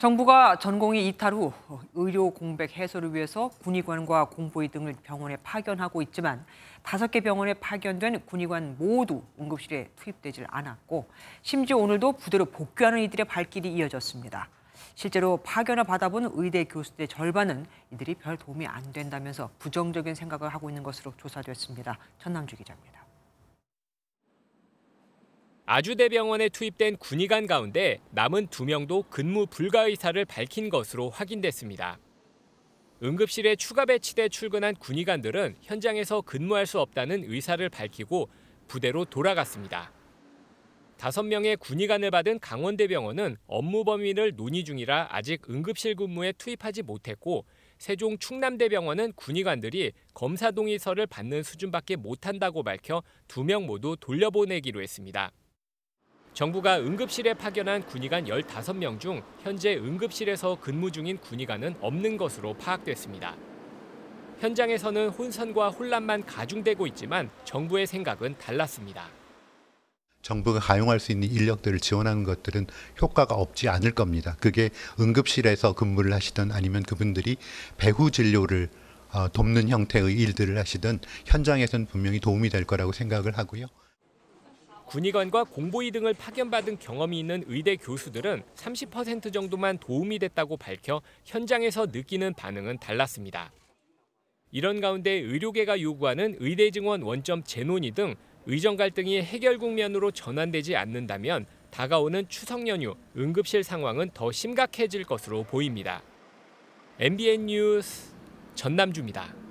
정부가 전공의 이탈 후 의료 공백 해소를 위해서 군의관과 공보이 등을 병원에 파견하고 있지만 다섯 개 병원에 파견된 군의관 모두 응급실에 투입되질 않았고 심지어 오늘도 부대로 복귀하는 이들의 발길이 이어졌습니다. 실제로 파견을 받아본 의대 교수들의 절반은 이들이 별 도움이 안 된다면서 부정적인 생각을 하고 있는 것으로 조사됐습니다. 천남주 기자입니다. 아주대병원에 투입된 군의관 가운데 남은 두명도 근무 불가 의사를 밝힌 것으로 확인됐습니다. 응급실에 추가 배치돼 출근한 군의관들은 현장에서 근무할 수 없다는 의사를 밝히고 부대로 돌아갔습니다. 다섯 명의 군의관을 받은 강원대병원은 업무 범위를 논의 중이라 아직 응급실 근무에 투입하지 못했고 세종 충남대병원은 군의관들이 검사 동의서를 받는 수준밖에 못한다고 밝혀 두 명 모두 돌려보내기로 했습니다. 정부가 응급실에 파견한 군의관 15명 중 현재 응급실에서 근무 중인 군의관은 없는 것으로 파악됐습니다. 현장에서는 혼선과 혼란만 가중되고 있지만 정부의 생각은 달랐습니다. 정부가 가용할 수 있는 인력들을 지원하는 것들은 효과가 없지 않을 겁니다. 그게 응급실에서 근무를 하시든 아니면 그분들이 배후 진료를 어, 돕는 형태의 일들을 하시든 현장에서는 분명히 도움이 될 거라고 생각을 하고요. 군의관과 공보위 등을 파견받은 경험이 있는 의대 교수들은 30% 정도만 도움이 됐다고 밝혀 현장에서 느끼는 반응은 달랐습니다. 이런 가운데 의료계가 요구하는 의대 증원 원점 재논의 등 의정 갈등이 해결 국면으로 전환되지 않는다면 다가오는 추석 연휴 응급실 상황은 더 심각해질 것으로 보입니다. MBN 뉴스 전남주입니다.